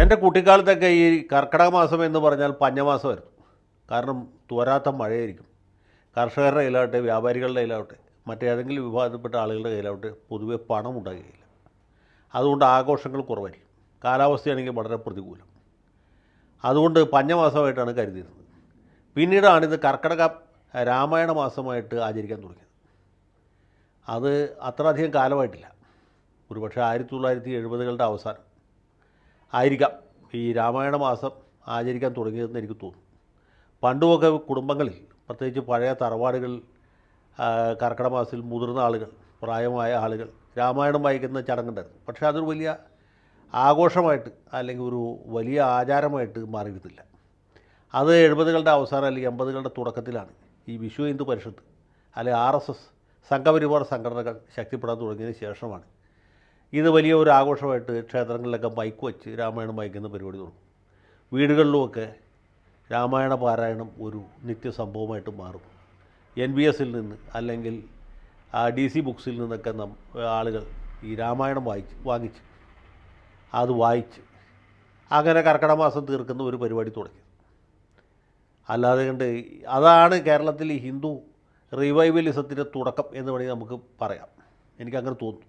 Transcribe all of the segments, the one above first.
എൻ്റെ കുട്ടിക്കാലത്തൊക്കെ ഈ കർക്കിടക മാസം എന്ന് പറഞ്ഞാൽ പഞ്ഞമാസമായിരുന്നു കാരണം തോരാത്ത മഴയായിരിക്കും കർഷകരുടെ കയ്യിലാവട്ടെ വ്യാപാരികളുടെ കയ്യിലാവട്ടെ മറ്റേതെങ്കിലും വിഭാഗത്തിൽപ്പെട്ട ആളുകളുടെ കയ്യിലാവട്ടെ പൊതുവെ പണം ഉണ്ടാകുകയില്ല അതുകൊണ്ട് ആഘോഷങ്ങൾ കുറവായിരിക്കും കാലാവസ്ഥയാണെങ്കിൽ വളരെ പ്രതികൂലം അതുകൊണ്ട് പഞ്ഞമാസമായിട്ടാണ് കരുതിയിരുന്നത് പിന്നീടാണ് ഇത് കർക്കിടക രാമായണ മാസമായിട്ട് ആചരിക്കാൻ തുടങ്ങിയത് അത് അത്രയധികം കാലമായിട്ടില്ല ഒരുപക്ഷെ ആയിരത്തി തൊള്ളായിരത്തി എഴുപതുകളുടെ അവസാനം ആയിരിക്കാം ഈ രാമായണ മാസം ആചരിക്കാൻ തുടങ്ങിയതെന്ന് എനിക്ക് തോന്നുന്നു പണ്ടുമൊക്കെ കുടുംബങ്ങളിൽ പ്രത്യേകിച്ച് പഴയ തറവാടുകളിൽ കർക്കിടമാസത്തിൽ മാസത്തിൽ മുതിർന്ന ആളുകൾ പ്രായമായ ആളുകൾ രാമായണം വായിക്കുന്ന ചടങ്ങുണ്ടായിരുന്നു പക്ഷേ അതൊരു വലിയ ആഘോഷമായിട്ട് അല്ലെങ്കിൽ ഒരു വലിയ ആചാരമായിട്ട് മാറിയിരുന്നില്ല അത് എഴുപതുകളുടെ അവസാനം അല്ലെങ്കിൽ എൺപതുകളുടെ തുടക്കത്തിലാണ് ഈ വിശ്വ ഹിന്ദു പരിഷത്ത് അല്ലെങ്കിൽ ആർ എസ് എസ് സംഘപരിവാർ സംഘടനകൾ ശക്തിപ്പെടാൻ തുടങ്ങിയതിന് ശേഷമാണ് ഇത് വലിയ ഒരു ആഘോഷമായിട്ട് ക്ഷേത്രങ്ങളിലൊക്കെ മൈക്ക് വെച്ച് രാമായണം വായിക്കുന്ന പരിപാടി തുടങ്ങും വീടുകളിലുമൊക്കെ രാമായണ പാരായണം ഒരു നിത്യസംഭവമായിട്ട് മാറും എൻ ബി എസിൽ നിന്ന് അല്ലെങ്കിൽ ഡി സി ബുക്സിൽ നിന്നൊക്കെ നം ആളുകൾ ഈ രാമായണം വായിച്ച് വാങ്ങിച്ച് അത് വായിച്ച് അങ്ങനെ മാസം തീർക്കുന്ന ഒരു പരിപാടി തുടങ്ങി അല്ലാതെ കണ്ട് അതാണ് കേരളത്തിൽ ഹിന്ദു റിവൈവലിസത്തിൻ്റെ തുടക്കം എന്ന് വേണമെങ്കിൽ നമുക്ക് പറയാം എനിക്കങ്ങനെ തോന്നുന്നു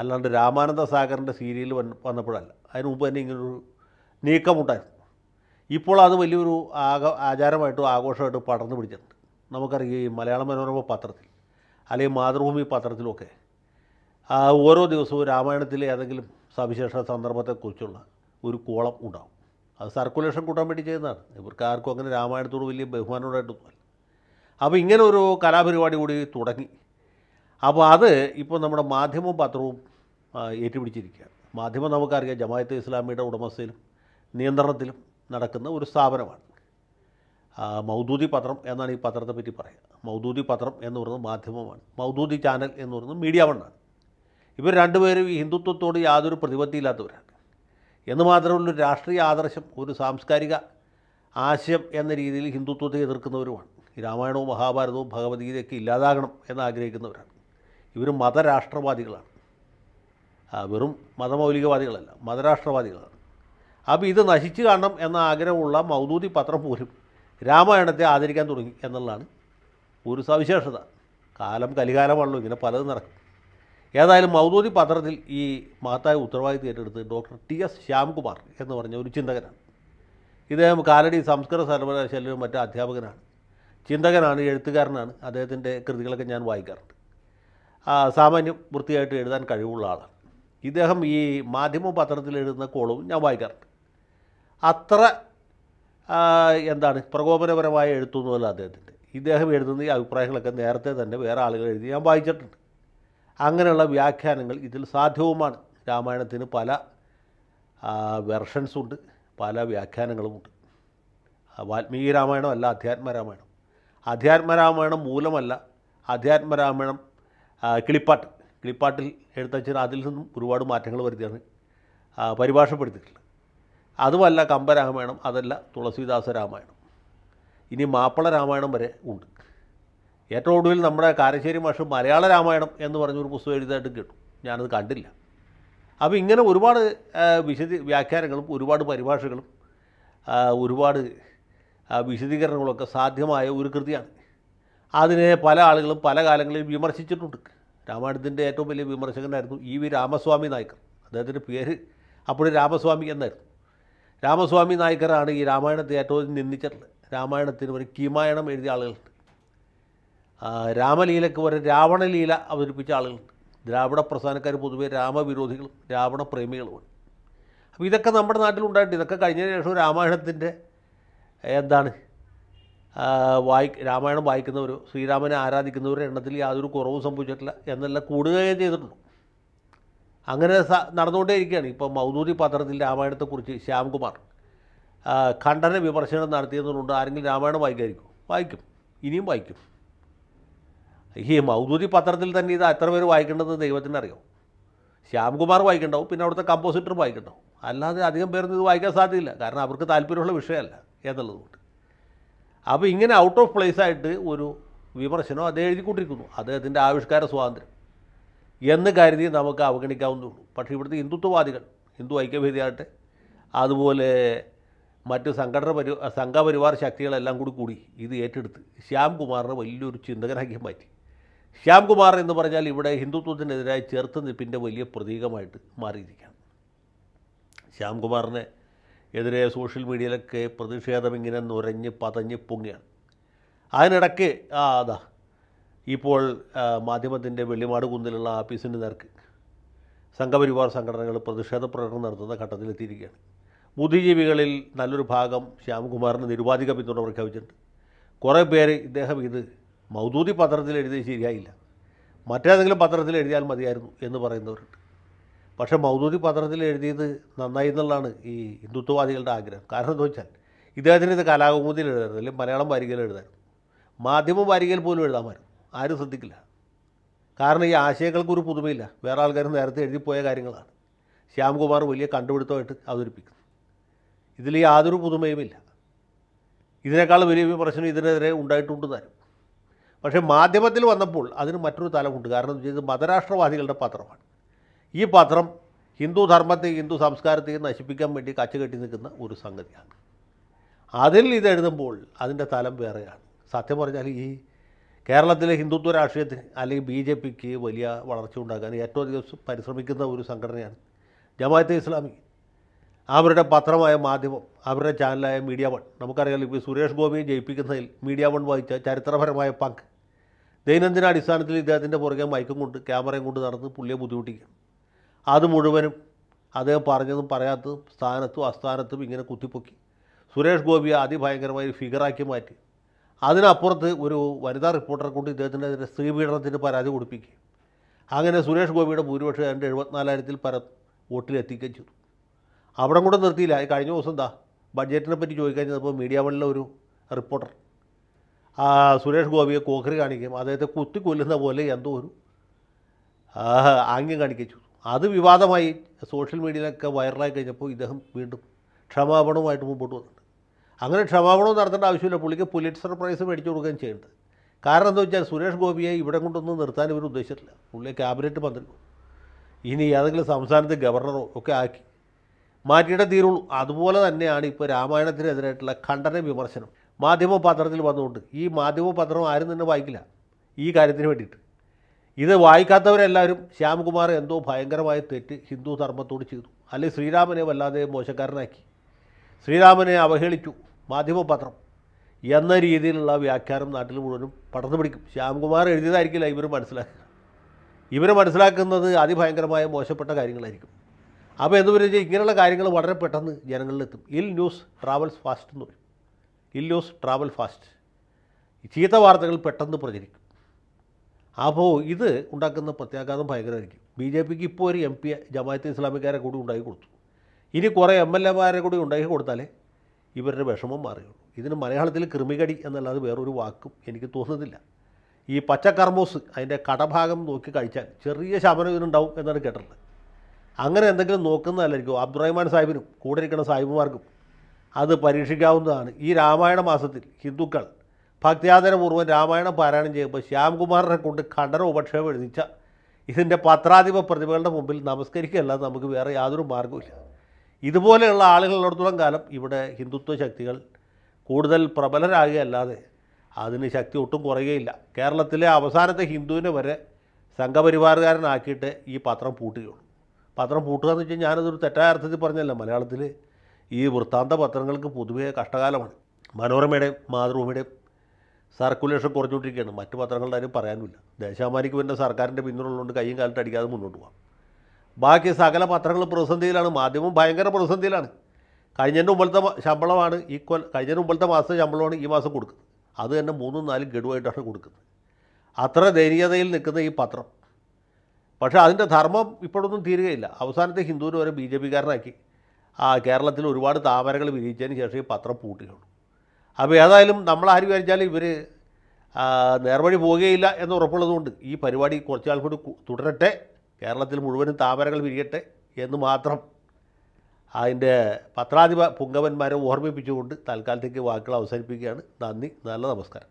അല്ലാണ്ട് രാമാനന്ദ സാഗറിൻ്റെ സീരിയൽ വന്ന് വന്നപ്പോഴല്ല അതിന് മുമ്പ് തന്നെ ഇങ്ങനൊരു നീക്കമുണ്ടായിരുന്നു ഇപ്പോൾ അത് വലിയൊരു ആക ആചാരമായിട്ടും ആഘോഷമായിട്ടും പടർന്നു പിടിച്ചിട്ടുണ്ട് നമുക്കറിയാം ഈ മലയാള മനോരമ പത്രത്തിൽ അല്ലെങ്കിൽ മാതൃഭൂമി പത്രത്തിലുമൊക്കെ ഓരോ ദിവസവും രാമായണത്തിലെ ഏതെങ്കിലും സവിശേഷ സന്ദർഭത്തെക്കുറിച്ചുള്ള ഒരു കോളം ഉണ്ടാകും അത് സർക്കുലേഷൻ കൂട്ടാൻ വേണ്ടി ചെയ്യുന്നതാണ് ഇവർക്ക് ആർക്കും അങ്ങനെ രാമായണത്തോട് വലിയ ബഹുമാനോടായിട്ടൊന്നുമല്ല അപ്പോൾ ഇങ്ങനെ ഒരു കലാപരിപാടി കൂടി തുടങ്ങി അപ്പോൾ അത് ഇപ്പോൾ നമ്മുടെ മാധ്യമവും പത്രവും ഏറ്റുപിടിച്ചിരിക്കുകയാണ് മാധ്യമം നമുക്കറിയാം ജമായത്ത് ഇസ്ലാമിയുടെ ഉടമസ്ഥയിലും നിയന്ത്രണത്തിലും നടക്കുന്ന ഒരു സ്ഥാപനമാണ് മൗദൂദി പത്രം എന്നാണ് ഈ പത്രത്തെ പറ്റി പറയുക മൗദൂദി പത്രം എന്ന് പറയുന്നത് മാധ്യമമാണ് മൗദൂദി ചാനൽ എന്ന് പറയുന്നത് മീഡിയ വണ്ണാണ് ഇവർ രണ്ടുപേരും ഈ ഹിന്ദുത്വത്തോട് യാതൊരു പ്രതിബദ്ധിയില്ലാത്തവരാണ് എന്ന് മാത്രമല്ല രാഷ്ട്രീയ ആദർശം ഒരു സാംസ്കാരിക ആശയം എന്ന രീതിയിൽ ഹിന്ദുത്വത്തെ എതിർക്കുന്നവരുമാണ് രാമായണവും മഹാഭാരതവും ഭഗവത്ഗീതയൊക്കെ ഇല്ലാതാകണം എന്നാഗ്രഹിക്കുന്നവരാണ് ഇവർ മതരാഷ്ട്രവാദികളാണ് വെറും മതമൗലികവാദികളല്ല മതരാഷ്ട്രവാദികളാണ് അപ്പോൾ ഇത് നശിച്ചു കാണണം എന്ന ആഗ്രഹമുള്ള മൗദൂദി പത്രം പോലും രാമായണത്തെ ആദരിക്കാൻ തുടങ്ങി എന്നുള്ളതാണ് ഒരു സവിശേഷത കാലം കലികാലമാണല്ലോ ഇങ്ങനെ പലതും നടക്കും ഏതായാലും മൗദൂദി പത്രത്തിൽ ഈ മഹത്തായ ഉത്തരവാദിത്വം ഏറ്റെടുത്ത് ഡോക്ടർ ടി എസ് ശ്യാംകുമാർ എന്ന് പറഞ്ഞ ഒരു ചിന്തകനാണ് ഇദ്ദേഹം കാലടി സംസ്കൃത സർവകലാശാലയിലും മറ്റു അധ്യാപകനാണ് ചിന്തകനാണ് എഴുത്തുകാരനാണ് അദ്ദേഹത്തിൻ്റെ കൃതികളൊക്കെ ഞാൻ വായിക്കാറുണ്ട് സാമാന്യം വൃത്തിയായിട്ട് എഴുതാൻ കഴിവുള്ള ആളാണ് ഇദ്ദേഹം ഈ മാധ്യമ പത്രത്തിൽ എഴുതുന്ന കോളവും ഞാൻ വായിക്കാറുണ്ട് അത്ര എന്താണ് പ്രകോപനപരമായ എഴുത്തൊന്നുമല്ല അദ്ദേഹത്തിൻ്റെ ഇദ്ദേഹം എഴുതുന്ന ഈ അഭിപ്രായങ്ങളൊക്കെ നേരത്തെ തന്നെ വേറെ ആളുകൾ എഴുതി ഞാൻ വായിച്ചിട്ടുണ്ട് അങ്ങനെയുള്ള വ്യാഖ്യാനങ്ങൾ ഇതിൽ സാധ്യവുമാണ് രാമായണത്തിന് പല വെർഷൻസുണ്ട് പല വ്യാഖ്യാനങ്ങളുമുണ്ട് വാൽമീകി രാമായണമല്ല അധ്യാത്മരാമായണം അധ്യാത്മരാമായണം രാമായണം മൂലമല്ല അധ്യാത്മരാമായണം രാമായണം കിളിപ്പാട്ട് കിളിപ്പാട്ടിൽ എഴുത്തച്ഛൻ അതിൽ നിന്നും ഒരുപാട് മാറ്റങ്ങൾ വരുത്തിയാണ് പരിഭാഷപ്പെടുത്തിയിട്ടുള്ളത് അതുമല്ല കമ്പരാമായണം അതല്ല തുളസീദാസ രാമായണം ഇനി മാപ്പിള രാമായണം വരെ ഉണ്ട് ഏറ്റവും ഒടുവിൽ നമ്മുടെ കാരശ്ശേരി മാഷ് മലയാള രാമായണം എന്ന് പറഞ്ഞൊരു പുസ്തകം എഴുതായിട്ട് കേട്ടു ഞാനത് കണ്ടില്ല അപ്പോൾ ഇങ്ങനെ ഒരുപാട് വിശദീ വ്യാഖ്യാനങ്ങളും ഒരുപാട് പരിഭാഷകളും ഒരുപാട് വിശദീകരണങ്ങളൊക്കെ സാധ്യമായ ഒരു കൃതിയാണ് അതിനെ പല ആളുകളും പല കാലങ്ങളിൽ വിമർശിച്ചിട്ടുണ്ട് രാമായണത്തിൻ്റെ ഏറ്റവും വലിയ വിമർശകനായിരുന്നു ഇ വി രാമസ്വാമി നായ്ക്കർ അദ്ദേഹത്തിൻ്റെ പേര് അപ്പോൾ രാമസ്വാമി എന്നായിരുന്നു രാമസ്വാമി നായ്ക്കറാണ് ഈ രാമായണത്തെ ഏറ്റവും നിന്ദിച്ചിട്ടുള്ളത് രാമായണത്തിന് ഒരു കിമായണം എഴുതിയ ആളുകളുണ്ട് രാമലീലയ്ക്ക് ഒരു രാവണലീല അവതരിപ്പിച്ച ആളുകളുണ്ട് ദ്രാവിഡ പ്രസ്ഥാനക്കാർ പൊതുവേ രാമവിരോധികളും രാവണ പ്രേമികളുമാണ് അപ്പോൾ ഇതൊക്കെ നമ്മുടെ നാട്ടിലുണ്ടായിട്ട് ഇതൊക്കെ കഴിഞ്ഞ ശേഷം രാമായണത്തിൻ്റെ എന്താണ് വായി രാമായണം വായിക്കുന്നവരോ ശ്രീരാമനെ ആരാധിക്കുന്നവരുടെ എണ്ണത്തിൽ യാതൊരു കുറവും സംഭവിച്ചിട്ടില്ല എന്നല്ല കൂടുകയും ചെയ്തിട്ടുണ്ട് അങ്ങനെ നടന്നുകൊണ്ടേയിരിക്കുകയാണ് ഇപ്പോൾ മൗദൂരി പത്രത്തിൽ രാമായണത്തെക്കുറിച്ച് ശ്യാംകുമാർ ഖണ്ഡന വിമർശനം നടത്തിയെന്നുകൊണ്ട് ആരെങ്കിലും രാമായണം വായിക്കായിരിക്കും വായിക്കും ഇനിയും വായിക്കും ഈ മൗദൂരി പത്രത്തിൽ തന്നെ ഇത് എത്ര പേര് വായിക്കേണ്ടത് അറിയാം ശ്യാംകുമാർ വായിക്കണ്ടാവും പിന്നെ അവിടുത്തെ കമ്പോസിറ്റർ വായിക്കണ്ടാവും അല്ലാതെ അധികം പേർ ഇത് വായിക്കാൻ സാധ്യമില്ല കാരണം അവർക്ക് താല്പര്യമുള്ള വിഷയമല്ല എന്നുള്ളതുകൊണ്ട് അപ്പോൾ ഇങ്ങനെ ഔട്ട് ഓഫ് പ്ലേസ് ആയിട്ട് ഒരു വിമർശനം അത് എഴുതിക്കൊണ്ടിരിക്കുന്നു അദ്ദേഹത്തിൻ്റെ ആവിഷ്കാര സ്വാതന്ത്ര്യം എന്ന് കരുതി നമുക്ക് അവഗണിക്കാവുന്നതുള്ളൂ പക്ഷേ ഇവിടുത്തെ ഹിന്ദുത്വവാദികൾ ഹിന്ദു ഐക്യവേദിയാകട്ടെ അതുപോലെ മറ്റ് സംഘടന പരി സംഘപരിവാർ ശക്തികളെല്ലാം കൂടി കൂടി ഇത് ഏറ്റെടുത്ത് ശ്യാം കുമാറിനെ വലിയൊരു ചിന്തകനാക്കി മാറ്റി ശ്യാം കുമാർ എന്ന് പറഞ്ഞാൽ ഇവിടെ ഹിന്ദുത്വത്തിനെതിരായ ചെറുത്തുനിൽപ്പിൻ്റെ വലിയ പ്രതീകമായിട്ട് മാറിയിരിക്കുകയാണ് ശ്യാം കുമാറിനെ എതിരെ സോഷ്യൽ മീഡിയയിലൊക്കെ പ്രതിഷേധം ഇങ്ങനെ നുരഞ്ഞ് പതഞ്ഞ് പൊങ്ങിയാണ് അതിനിടയ്ക്ക് ആ അതാ ഇപ്പോൾ മാധ്യമത്തിൻ്റെ വെള്ളിമാട് കുന്നിലുള്ള ആഫീസിൻ്റെ നേർക്ക് സംഘപരിവാർ സംഘടനകൾ പ്രതിഷേധ പ്രകടനം നടത്തുന്ന ഘട്ടത്തിലെത്തിയിരിക്കുകയാണ് ബുദ്ധിജീവികളിൽ നല്ലൊരു ഭാഗം ശ്യാംകുമാറിന് നിരുപാധിക പിന്തുണ പ്രഖ്യാപിച്ചിട്ടുണ്ട് കുറേ പേര് ഇദ്ദേഹം ഇത് മൗദൂദി പത്രത്തിൽ എഴുതി ശരിയായില്ല മറ്റേതെങ്കിലും പത്രത്തിൽ എഴുതിയാൽ മതിയായിരുന്നു എന്ന് പറയുന്നവരുണ്ട് പക്ഷേ മൗദൂദി പത്രത്തിൽ എഴുതിയത് നന്നായി എന്നുള്ളതാണ് ഈ ഹിന്ദുത്വവാദികളുടെ ആഗ്രഹം കാരണം എന്താ വെച്ചാൽ ഇദ്ദേഹത്തിന് ഇത് കലാകൗമുദിയിൽ എഴുതായിരുന്നു അല്ലെങ്കിൽ മലയാളം വാരികയിൽ എഴുതായിരുന്നു മാധ്യമ വാരികയിൽ പോലും വരും ആരും ശ്രദ്ധിക്കില്ല കാരണം ഈ ആശയങ്ങൾക്ക് ഒരു പുതുമയില്ല വേറെ ആൾക്കാർ നേരത്തെ എഴുതിപ്പോയ കാര്യങ്ങളാണ് ശ്യാംകുമാർ വലിയ കണ്ടുപിടുത്തമായിട്ട് അവതരിപ്പിക്കുന്നു ഇതിൽ യാതൊരു പുതുമയുമില്ല ഇതിനേക്കാൾ വലിയ പ്രശ്നം ഇതിനെതിരെ ഉണ്ടായിട്ടുണ്ട് തരും പക്ഷേ മാധ്യമത്തിൽ വന്നപ്പോൾ അതിന് മറ്റൊരു തലമുണ്ട് കാരണം ഇത് മതരാഷ്ട്രവാദികളുടെ പത്രമാണ് ഈ പത്രം ഹിന്ദു ധർമ്മത്തെ ഹിന്ദു സംസ്കാരത്തെ നശിപ്പിക്കാൻ വേണ്ടി കച്ചുകെട്ടി നിൽക്കുന്ന ഒരു സംഗതിയാണ് അതിൽ ഇതെഴുതുമ്പോൾ അതിൻ്റെ തലം വേറെയാണ് സത്യം പറഞ്ഞാൽ ഈ കേരളത്തിലെ ഹിന്ദുത്വ രാഷ്ട്രീയത്തിന് അല്ലെങ്കിൽ ബി ജെ പിക്ക് വലിയ വളർച്ച ഉണ്ടാക്കാൻ ഏറ്റവും അധികം പരിശ്രമിക്കുന്ന ഒരു സംഘടനയാണ് ജമാഅത്തെ ഇസ്ലാമി അവരുടെ പത്രമായ മാധ്യമം അവരുടെ ചാനലായ മീഡിയ വൺ നമുക്കറിയാം ഇപ്പോൾ സുരേഷ് ഗോപിയെ ജയിപ്പിക്കുന്നതിൽ മീഡിയ വൺ വഹിച്ച ചരിത്രപരമായ പങ്ക് ദൈനംദിന അടിസ്ഥാനത്തിൽ ഇദ്ദേഹത്തിൻ്റെ പുറകെ മൈക്കും കൊണ്ട് ക്യാമറയും കൊണ്ട് നടന്ന് പുള്ളിയെ ബുദ്ധിമുട്ടിക്കുകയാണ് അത് മുഴുവനും അദ്ദേഹം പറഞ്ഞതും പറയാത്തതും സ്ഥാനത്തും അസ്ഥാനത്തും ഇങ്ങനെ കുത്തിപ്പൊക്കി സുരേഷ് ഗോപിയെ അതിഭയങ്കരമായി ഒരു ഫിഗറാക്കി മാറ്റി അതിനപ്പുറത്ത് ഒരു വനിതാ റിപ്പോർട്ടറെ കൊണ്ട് ഇദ്ദേഹത്തിനെതിരെ സ്ത്രീപീഡനത്തിന് പരാതി കൊടുപ്പിക്കുകയും അങ്ങനെ സുരേഷ് ഗോപിയുടെ ഭൂരിപക്ഷം രണ്ട് എഴുപത്തിനാലായിരത്തിൽ പര വോട്ടിലെത്തിക്കുകയും ചെയ്തു അവിടെ കൂടെ നിർത്തിയില്ല കഴിഞ്ഞ ദിവസം എന്താ ബഡ്ജറ്റിനെ പറ്റി ചോദിക്കാൻ ചെന്നപ്പോൾ മീഡിയ വണ്ണിലെ ഒരു റിപ്പോർട്ടർ സുരേഷ് ഗോപിയെ കോക്കറി കാണിക്കും അദ്ദേഹത്തെ കുത്തിക്കൊല്ലുന്ന പോലെ എന്തോ ഒരു ആംഗ്യം കാണിക്കിച്ചു അത് വിവാദമായി സോഷ്യൽ മീഡിയയിലൊക്കെ വൈറലായി കഴിഞ്ഞപ്പോൾ ഇദ്ദേഹം വീണ്ടും ക്ഷമാപണവുമായിട്ട് മുമ്പോട്ട് വന്നിട്ടുണ്ട് അങ്ങനെ ക്ഷമാപണം നടത്തേണ്ട ആവശ്യമില്ല പുള്ളിക്ക് പുലിറ്റ്സർ പ്രൈസ് മേടിച്ചു കൊടുക്കുകയും ചെയ്യേണ്ടത് കാരണം എന്താ വെച്ചാൽ സുരേഷ് ഗോപിയെ ഇവിടെ കൊണ്ടൊന്നും നിർത്താൻ ഇവർ ഉദ്ദേശിച്ചിട്ടില്ല പുള്ളിയെ ക്യാബിനറ്റ് മന്ത്രിയോ ഇനി ഏതെങ്കിലും സംസ്ഥാനത്ത് ഗവർണറോ ഒക്കെ ആക്കി മാറ്റിയിട്ട് തീരുള്ളൂ അതുപോലെ തന്നെയാണ് ഇപ്പോൾ രാമായണത്തിനെതിരായിട്ടുള്ള ഖണ്ഡന വിമർശനം മാധ്യമ പത്രത്തിൽ വന്നുകൊണ്ട് ഈ മാധ്യമ പത്രം ആരും തന്നെ വായിക്കില്ല ഈ കാര്യത്തിന് വേണ്ടിയിട്ട് ഇത് വായിക്കാത്തവരെല്ലാവരും ശ്യാംകുമാർ എന്തോ ഭയങ്കരമായ തെറ്റ് ഹിന്ദു ധർമ്മത്തോട് ചെയ്തു അല്ലെങ്കിൽ ശ്രീരാമനെ വല്ലാതെ മോശക്കാരനാക്കി ശ്രീരാമനെ അവഹേളിച്ചു മാധ്യമപത്രം എന്ന രീതിയിലുള്ള വ്യാഖ്യാനം നാട്ടിൽ മുഴുവനും പടർന്നു പിടിക്കും ശ്യാംകുമാർ എഴുതിയതായിരിക്കില്ല ഇവർ മനസ്സിലാക്കുക ഇവർ മനസ്സിലാക്കുന്നത് അതിഭയങ്കരമായ മോശപ്പെട്ട കാര്യങ്ങളായിരിക്കും അപ്പോൾ എന്ന് പറഞ്ഞാൽ ഇങ്ങനെയുള്ള കാര്യങ്ങൾ വളരെ പെട്ടെന്ന് ജനങ്ങളിലെത്തും ഇൽ ന്യൂസ് ട്രാവൽസ് ഫാസ്റ്റ് എന്ന് പറയും ഇൽ ന്യൂസ് ട്രാവൽ ഫാസ്റ്റ് ചീത്ത വാർത്തകൾ പെട്ടെന്ന് പ്രചരിക്കും അപ്പോൾ ഇത് ഉണ്ടാക്കുന്ന പ്രത്യാഘാതം ഭയങ്കരമായിരിക്കും ബി ജെ പിക്ക് ഇപ്പോൾ ഒരു എം പി ജമാഅത്ത് ഇസ്ലാമിക്കാരെ കൂടി ഉണ്ടാക്കി കൊടുത്തു ഇനി കുറേ എം എൽ എമാരെ കൂടി ഉണ്ടാക്കി കൊടുത്താലേ ഇവരുടെ വിഷമം മാറിയുള്ളൂ ഇതിന് മലയാളത്തിൽ കൃമികടി എന്നല്ലാതെ വേറൊരു വാക്കും എനിക്ക് തോന്നുന്നില്ല ഈ പച്ചക്കർമോസ് അതിൻ്റെ കടഭാഗം നോക്കി കഴിച്ചാൽ ചെറിയ ശമനം ഇതിനുണ്ടാവും എന്നാണ് കേട്ടിട്ടുള്ളത് അങ്ങനെ എന്തെങ്കിലും നോക്കുന്നതല്ലായിരിക്കും അബ്ദുറഹ്മാൻ സാഹിബിനും കൂടെ ഇരിക്കുന്ന സാഹിബുമാർക്കും അത് പരീക്ഷിക്കാവുന്നതാണ് ഈ രാമായണ മാസത്തിൽ ഹിന്ദുക്കൾ ഭക്തിയാദരപൂർവ്വം രാമായണം പാരായണം ചെയ്യുമ്പോൾ ശ്യാംകുമാറിനെ കൊണ്ട് കണ്ടര ഉപക്ഷേപം എഴുതിച്ച ഇതിൻ്റെ പത്രാധിപ പ്രതിഭകളുടെ മുമ്പിൽ നമസ്കരിക്കുകയല്ല നമുക്ക് വേറെ യാതൊരു മാർഗ്ഗമില്ല ഇതുപോലെയുള്ള ആളുകളുള്ളിടത്തോളം കാലം ഇവിടെ ഹിന്ദുത്വ ശക്തികൾ കൂടുതൽ പ്രബലരാകുകയല്ലാതെ അതിന് ശക്തി ഒട്ടും കുറയുകയില്ല കേരളത്തിലെ അവസാനത്തെ ഹിന്ദുവിനെ വരെ സംഘപരിവാറുകാരനാക്കിയിട്ട് ഈ പത്രം പൂട്ടുകയുള്ളൂ പത്രം പൂട്ടുക എന്ന് വെച്ചാൽ ഞാനതൊരു തെറ്റായ അർത്ഥത്തിൽ പറഞ്ഞല്ല മലയാളത്തിൽ ഈ വൃത്താന്ത പത്രങ്ങൾക്ക് പൊതുവേ കഷ്ടകാലമാണ് മനോരമയുടെയും മാതൃഭൂമിയുടെയും സർക്കുലേഷൻ കുറഞ്ഞുകൊണ്ടിരിക്കുകയാണ് മറ്റു പത്രങ്ങളുടെ ആരും പറയാനുമില്ല ദേശാമാനിക്ക് പിന്നെ സർക്കാരിൻ്റെ പിന്തുണയുള്ളതുകൊണ്ട് കൈയും കാലത്ത് അടിക്കാതെ മുന്നോട്ട് പോകാം ബാക്കി സകല പത്രങ്ങളും പ്രതിസന്ധിയിലാണ് മാധ്യമം ഭയങ്കര പ്രതിസന്ധിയിലാണ് കഴിഞ്ഞതിൻ്റെ മുമ്പത്തെ ശമ്പളമാണ് ഈ കൊ കഴിഞ്ഞതിന് മുമ്പത്തെ മാസത്തെ ശമ്പളമാണ് ഈ മാസം കൊടുക്കുന്നത് അത് തന്നെ മൂന്നും നാലും ഗഡുവായിട്ടാണ് കൊടുക്കുന്നത് അത്ര ദയനീയതയിൽ നിൽക്കുന്ന ഈ പത്രം പക്ഷേ അതിൻ്റെ ധർമ്മം ഇപ്പോഴൊന്നും തീരുകയില്ല അവസാനത്തെ ഹിന്ദുവിനെ വരെ ബി ജെ പിക്കാരനാക്കി കേരളത്തിൽ ഒരുപാട് താമരകൾ വിരിയിച്ചതിന് ശേഷം ഈ പത്രം പൂട്ടുകയുള്ളൂ അപ്പോൾ ഏതായാലും നമ്മൾ ആര് വിചാരിച്ചാലും ഇവർ നേർവഴി പോവുകയില്ല എന്ന് ഉറപ്പുള്ളതുകൊണ്ട് ഈ പരിപാടി കുറച്ച് നാൾ കൂടി തുടരട്ടെ കേരളത്തിൽ മുഴുവനും താമരകൾ വിരിയട്ടെ എന്ന് മാത്രം അതിൻ്റെ പത്രാധിപ പുങ്കവന്മാരെ ഓർമ്മിപ്പിച്ചുകൊണ്ട് തൽക്കാലത്തേക്ക് വാക്കുകൾ അവസാനിപ്പിക്കുകയാണ് നന്ദി നല്ല നമസ്കാരം